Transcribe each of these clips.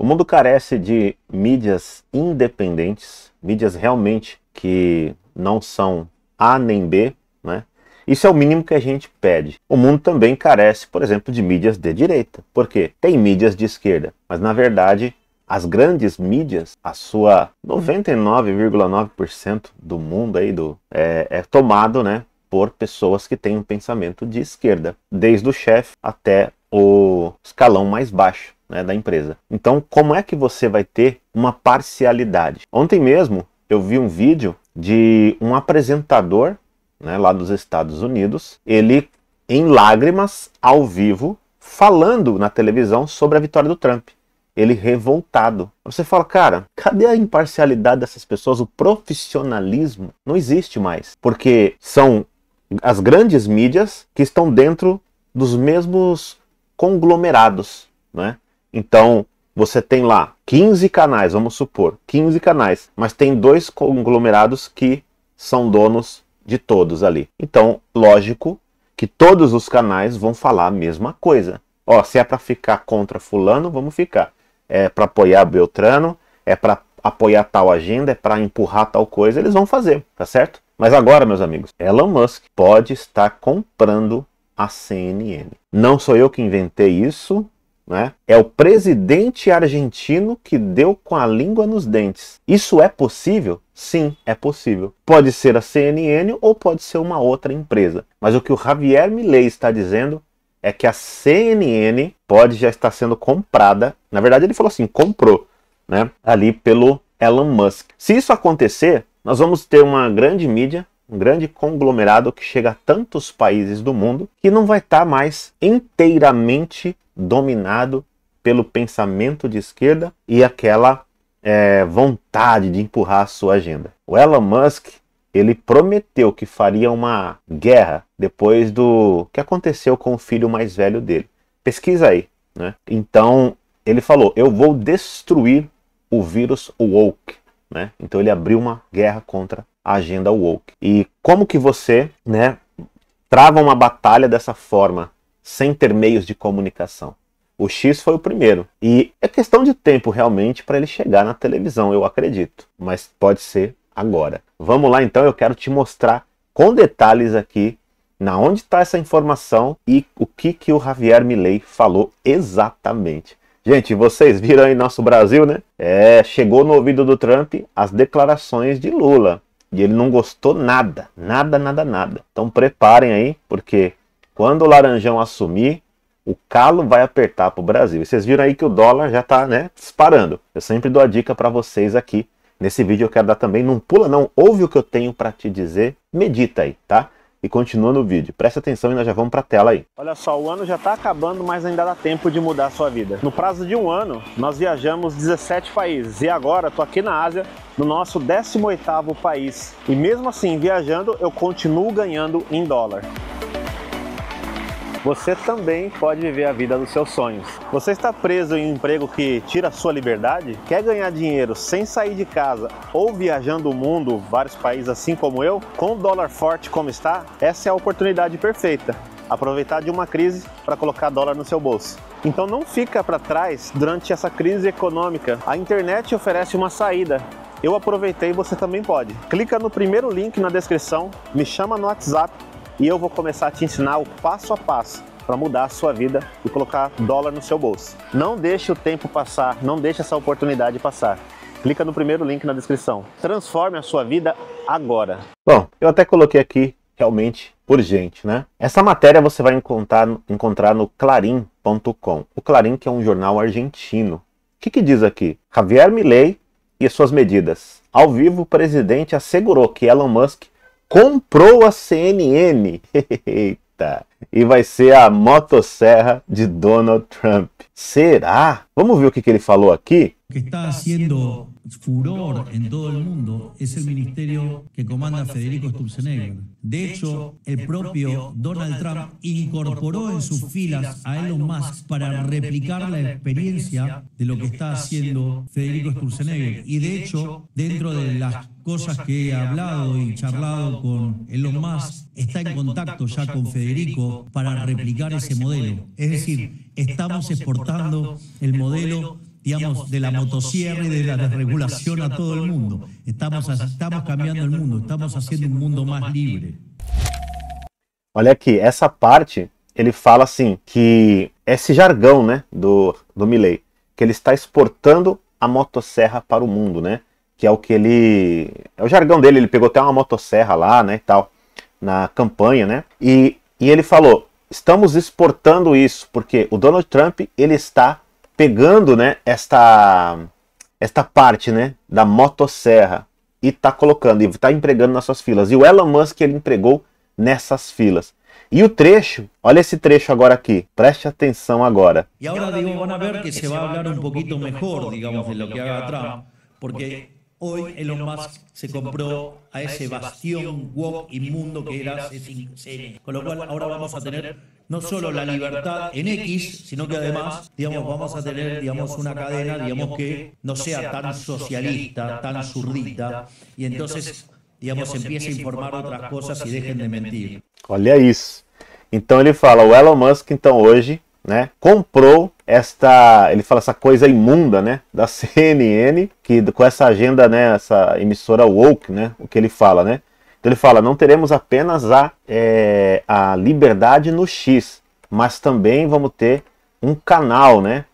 O mundo carece de mídias independentes, mídias realmente que não são A nem B, né? Isso é o mínimo que a gente pede. O mundo também carece, por exemplo, de mídias de direita. porque Tem mídias de esquerda, mas na verdade as grandes mídias, a sua 99,9% do mundo aí do, é, é, tomado né, por pessoas que têm um pensamento de esquerda, desde o chefe até o escalão mais baixo né, da empresa. Então, como é que você vai ter uma parcialidade? Ontem mesmo eu vi um vídeo de um apresentador né, lá dos Estados Unidos, ele em lágrimas, ao vivo, falando na televisão sobre a vitória do Trump. Ele revoltado. Você fala, cara, cadê a imparcialidade dessas pessoas? O profissionalismo não existe mais. Porque são as grandes mídias que estão dentro dos mesmos conglomerados, né? Então, você tem lá 15 canais, vamos supor, 15 canais, mas tem dois conglomerados que são donos de todos ali. Então, lógico que todos os canais vão falar a mesma coisa. Ó, se é para ficar contra fulano, vamos ficar. É para apoiar Beltrano, é para apoiar tal agenda, é para empurrar tal coisa, eles vão fazer, tá certo? Mas agora, meus amigos, Elon Musk pode estar comprando a CNN. Não sou eu que inventei isso, né? É o presidente argentino que deu com a língua nos dentes. Isso é possível? Sim, é possível. Pode ser a CNN ou pode ser uma outra empresa. Mas o que o Javier Milei está dizendo é que a CNN pode já estar sendo comprada. Na verdade, ele falou assim, comprou, né? Ali pelo Elon Musk. Se isso acontecer, nós vamos ter uma grande mídia um grande conglomerado que chega a tantos países do mundo que não vai estar tá mais inteiramente dominado pelo pensamento de esquerda e aquela é, vontade de empurrar a sua agenda. O Elon Musk ele prometeu que faria uma guerra depois do que aconteceu com o filho mais velho dele. Pesquisa aí, né? Então ele falou: eu vou destruir o vírus woke, né? Então ele abriu uma guerra contra a agenda woke. E como que você, né, trava uma batalha dessa forma sem ter meios de comunicação. O X foi o primeiro. E é questão de tempo realmente para ele chegar na televisão, eu acredito. Mas pode ser agora. Vamos lá então, eu quero te mostrar com detalhes aqui na onde está essa informação e o que, que o Javier Milei falou exatamente. Gente, vocês viram aí nosso Brasil, né? É, chegou no ouvido do Trump as declarações de Lula. E ele não gostou nada, nada, nada, nada. Então preparem aí, porque quando o Laranjão assumir, o calo vai apertar para o Brasil. E vocês viram aí que o dólar já está né, disparando. Eu sempre dou a dica para vocês aqui. Nesse vídeo eu quero dar também, não pula não, ouve o que eu tenho para te dizer, medita aí, tá? E continua no vídeo, presta atenção e nós já vamos para a tela aí. Olha só, o ano já está acabando, mas ainda dá tempo de mudar a sua vida. No prazo de um ano, nós viajamos 17 países e agora estou aqui na Ásia, no nosso 18º país. E mesmo assim, viajando, eu continuo ganhando em dólar você também pode viver a vida dos seus sonhos. Você está preso em um emprego que tira a sua liberdade? Quer ganhar dinheiro sem sair de casa ou viajando o mundo, vários países assim como eu? Com o dólar forte como está, essa é a oportunidade perfeita. Aproveitar de uma crise para colocar dólar no seu bolso. Então não fica para trás durante essa crise econômica. A internet oferece uma saída. Eu aproveitei, você também pode. Clica no primeiro link na descrição, me chama no WhatsApp e eu vou começar a te ensinar o passo a passo para mudar a sua vida e colocar dólar no seu bolso. Não deixe o tempo passar, não deixe essa oportunidade passar. Clica no primeiro link na descrição. Transforme a sua vida agora. Bom, eu até coloquei aqui realmente urgente, né? Essa matéria você vai encontrar, encontrar no clarim.com. O Clarim que é um jornal argentino. O que, que diz aqui? Javier Milei e suas medidas. Ao vivo, o presidente assegurou que Elon Musk comprou a CNN. y E vai ser a motosserra de Donald Trump. Será? Vamos ver o que, que ele falou aqui? que está haciendo furor en todo el mundo es el ministerio que comanda Federico Sturzenegger. De hecho, el propio Donald Trump incorporó en sus filas a Elon Musk para replicar la experiencia de lo que está haciendo Federico Sturzenegger. Y de hecho, dentro de las cosas que he hablado y charlado con Elon más está en contacto ya con Federico para replicar ese modelo. Es decir, estamos exportando el modelo digamos, de la motosierra y de la desregulación a todo el mundo. Estamos, estamos cambiando el mundo, estamos haciendo un mundo más libre Olha aquí essa parte ele fala assim que esse jargão, né, do do Milley, que ele está exportando a motosserra para o mundo, né? que é o que ele. É o jargão dele, ele pegou até uma motosserra lá, né, e tal, na campanha, né? E, e ele falou: estamos exportando isso, porque o Donald Trump ele está pegando, né, esta, esta parte, né, da motosserra e está colocando, e está empregando nas suas filas. E o Elon Musk ele empregou nessas filas. E o trecho, olha esse trecho agora aqui, preste atenção agora. E agora digo, vão ver que se vai falar um pouquinho melhor, digamos, de lo que haga Trump, porque Hoy Elon Musk se compró a ese bastión wok inmundo que era Con lo cual ahora vamos a tener no solo la libertad en X, sino que además, digamos, vamos a tener, digamos, una cadena, digamos, que no sea tan socialista, tan zurdita, y entonces, digamos, empiece a informar otras cosas y dejen de mentir. Olha isso. Então ele fala, o Elon Musk, então hoje, né, comprou esta, ele fala essa coisa imunda, né, da CNN, que com essa agenda, né, essa emissora woke, né, o que ele fala, né? Então ele fala, não teremos apenas a, é, a liberdade no X, mas também vamos ter um canal, né?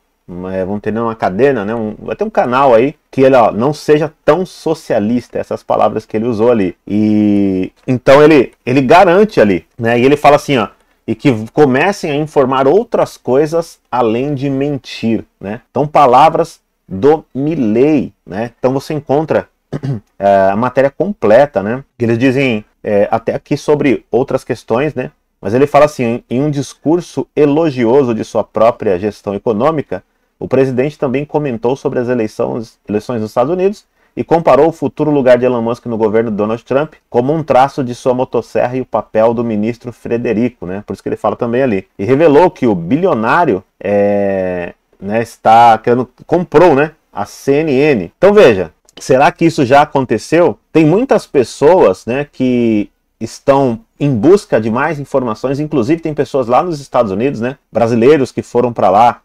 É, vamos ter né, uma cadeia né? Um, vai ter um canal aí que ele ó, não seja tão socialista, essas palavras que ele usou ali. E então ele ele garante ali, né? E ele fala assim, ó, e que comecem a informar outras coisas além de mentir, né? Então, palavras do Milley, né? Então, você encontra eh, a matéria completa, né? Eles dizem é, até aqui sobre outras questões, né? Mas ele fala assim: em um discurso elogioso de sua própria gestão econômica, o presidente também comentou sobre as eleições, eleições nos Estados Unidos e comparou o futuro lugar de Elon Musk no governo de Donald Trump como um traço de sua motosserra e o papel do ministro Frederico, né? Por isso que ele fala também ali. E revelou que o bilionário é, né, está querendo, comprou, né? A CNN. Então veja, será que isso já aconteceu? Tem muitas pessoas, né, que estão em busca de mais informações, inclusive tem pessoas lá nos Estados Unidos, né, brasileiros que foram para lá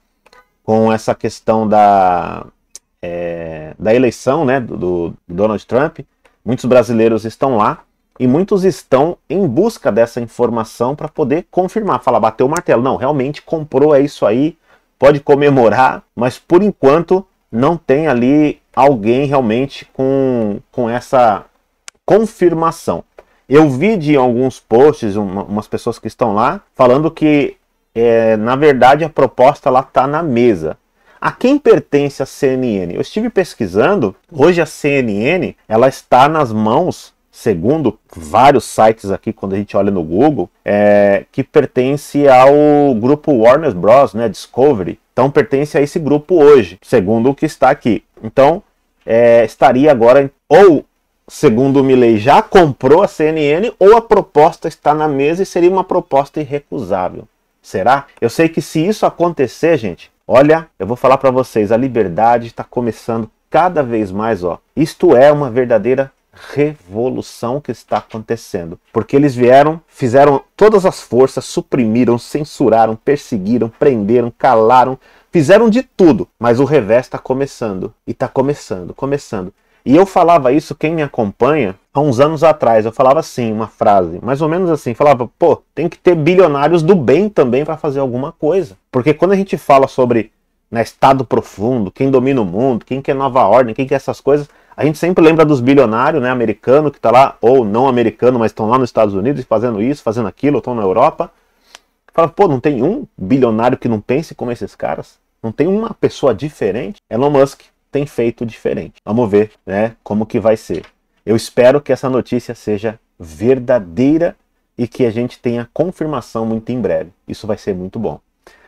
com essa questão da é, da eleição né, do, do, Donald Trump, muitos brasileiros estão lá e muitos estão em busca dessa informação para poder confirmar, falar, bateu o martelo. Não, realmente comprou, é isso aí, pode comemorar, mas por enquanto não tem ali alguém realmente com, com essa confirmação. Eu vi de alguns posts, uma, umas pessoas que estão lá, falando que, é, na verdade, a proposta lá está na mesa a quem pertence a CNN? Eu estive pesquisando, hoje a CNN, ela está nas mãos segundo vários sites aqui, quando a gente olha no Google, é, que pertence ao grupo Warner Bros, né, Discovery. Então pertence a esse grupo hoje, segundo o que está aqui. Então é, estaria agora, ou segundo o Milley já comprou a CNN, ou a proposta está na mesa e seria uma proposta irrecusável. Será? Eu sei que se isso acontecer, gente, Olha, eu vou falar para vocês, a liberdade está começando cada vez mais, ó. Isto é uma verdadeira revolução que está acontecendo. Porque eles vieram, fizeram todas as forças, suprimiram, censuraram, perseguiram, prenderam, calaram, fizeram de tudo. Mas o revés está começando. E está começando, começando. E eu falava isso, quem me acompanha, há uns anos atrás, eu falava assim, uma frase, mais ou menos assim, falava, pô, tem que ter bilionários do bem também para fazer alguma coisa. Porque quando a gente fala sobre né, Estado profundo, quem domina o mundo, quem quer nova ordem, quem quer essas coisas, a gente sempre lembra dos bilionários, né, americano que está lá, ou não americano, mas estão lá nos Estados Unidos fazendo isso, fazendo aquilo, estão na Europa. falava pô, não tem um bilionário que não pense como esses caras? Não tem uma pessoa diferente? Elon Musk tem feito diferente. Vamos ver, né, como que vai ser. Eu espero que essa notícia seja verdadeira e que a gente tenha confirmação muito em breve. Isso vai ser muito bom.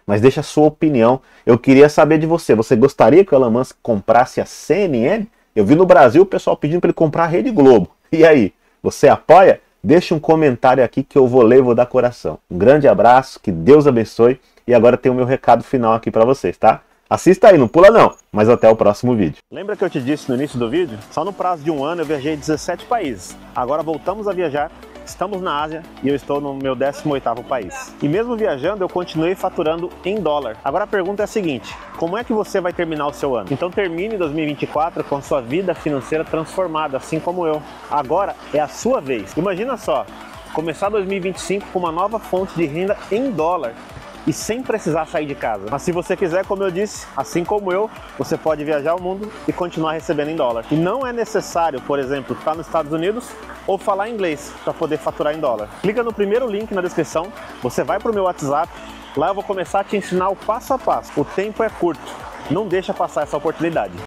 Mas deixa a sua opinião. Eu queria saber de você. Você gostaria que o Elon Musk comprasse a CNN? Eu vi no Brasil o pessoal pedindo para ele comprar a Rede Globo. E aí, você apoia? Deixe um comentário aqui que eu vou ler e vou dar coração. Um grande abraço, que Deus abençoe. E agora tem o meu recado final aqui para vocês, tá? Assista aí, não pula não, mas até o próximo vídeo. Lembra que eu te disse no início do vídeo? Só no prazo de um ano eu viajei 17 países. Agora voltamos a viajar, estamos na Ásia e eu estou no meu 18º país. E mesmo viajando, eu continuei faturando em dólar. Agora a pergunta é a seguinte, como é que você vai terminar o seu ano? Então termine 2024 com sua vida financeira transformada, assim como eu. Agora é a sua vez. Imagina só, começar 2025 com uma nova fonte de renda em dólar e sem precisar sair de casa. Mas se você quiser, como eu disse, assim como eu, você pode viajar o mundo e continuar recebendo em dólar. E não é necessário, por exemplo, estar nos Estados Unidos ou falar inglês para poder faturar em dólar. Clica no primeiro link na descrição, você vai para o meu WhatsApp, lá eu vou começar a te ensinar o passo a passo. O tempo é curto, não deixa passar essa oportunidade.